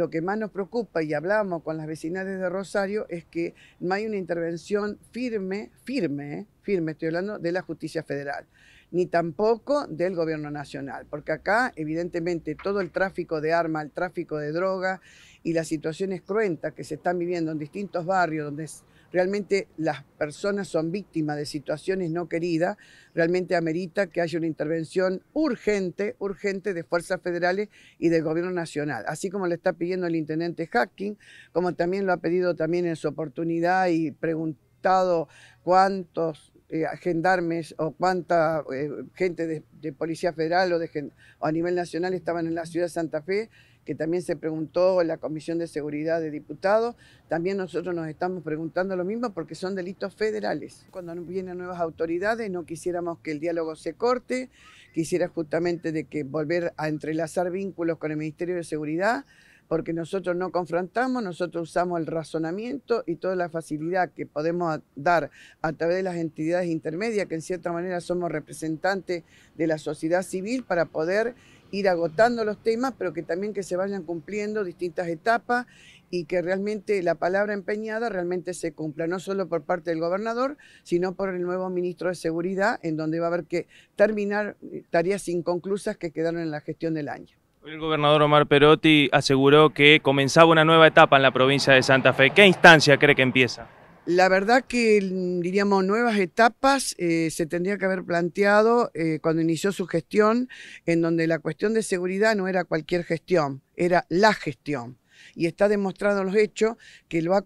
Lo que más nos preocupa, y hablamos con las vecinas de Rosario, es que no hay una intervención firme, firme, ¿eh? firme, estoy hablando de la justicia federal, ni tampoco del gobierno nacional, porque acá evidentemente todo el tráfico de armas, el tráfico de drogas y las situaciones cruentas que se están viviendo en distintos barrios donde realmente las personas son víctimas de situaciones no queridas, realmente amerita que haya una intervención urgente, urgente de fuerzas federales y del gobierno nacional, así como le está pidiendo el intendente Hacking, como también lo ha pedido también en su oportunidad y preguntado cuántos eh, gendarmes o cuánta eh, gente de, Policía Federal o, de, a nivel nacional estaban en la ciudad de Santa Fe, que también se preguntó en la Comisión de Seguridad de Diputados. También nosotros nos estamos preguntando lo mismo porque son delitos federales. Cuando vienen nuevas autoridades no quisiéramos que el diálogo se corte, quisiera justamente de que volver a entrelazar vínculos con el Ministerio de Seguridad porque nosotros no confrontamos, nosotros usamos el razonamiento y toda la facilidad que podemos dar a través de las entidades intermedias, que en cierta manera somos representantes de la sociedad civil, para poder ir agotando los temas, pero que también que se vayan cumpliendo distintas etapas y que realmente la palabra empeñada realmente se cumpla, no solo por parte del gobernador, sino por el nuevo ministro de Seguridad, en donde va a haber que terminar eh, tareas inconclusas que quedaron en la gestión del año. El gobernador Omar Perotti aseguró que comenzaba una nueva etapa en la provincia de Santa Fe. ¿Qué instancia cree que empieza? La verdad que, diríamos, nuevas etapas eh, se tendría que haber planteado eh, cuando inició su gestión, en donde la cuestión de seguridad no era cualquier gestión, era la gestión y está demostrado en los hechos que lo ha,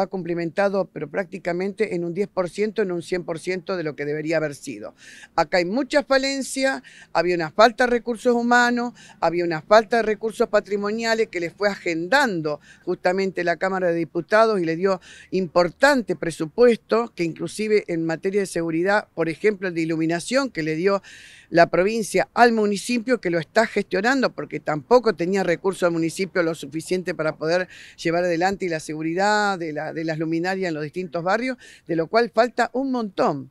ha cumplimentado, pero prácticamente en un 10%, en un 100% de lo que debería haber sido. Acá hay muchas falencias, había una falta de recursos humanos, había una falta de recursos patrimoniales que le fue agendando justamente la Cámara de Diputados y le dio importante presupuesto, que inclusive en materia de seguridad, por ejemplo, de iluminación que le dio la provincia al municipio que lo está gestionando porque tampoco tenía recursos al municipio lo suficiente para poder llevar adelante la seguridad de las luminarias en los distintos barrios, de lo cual falta un montón.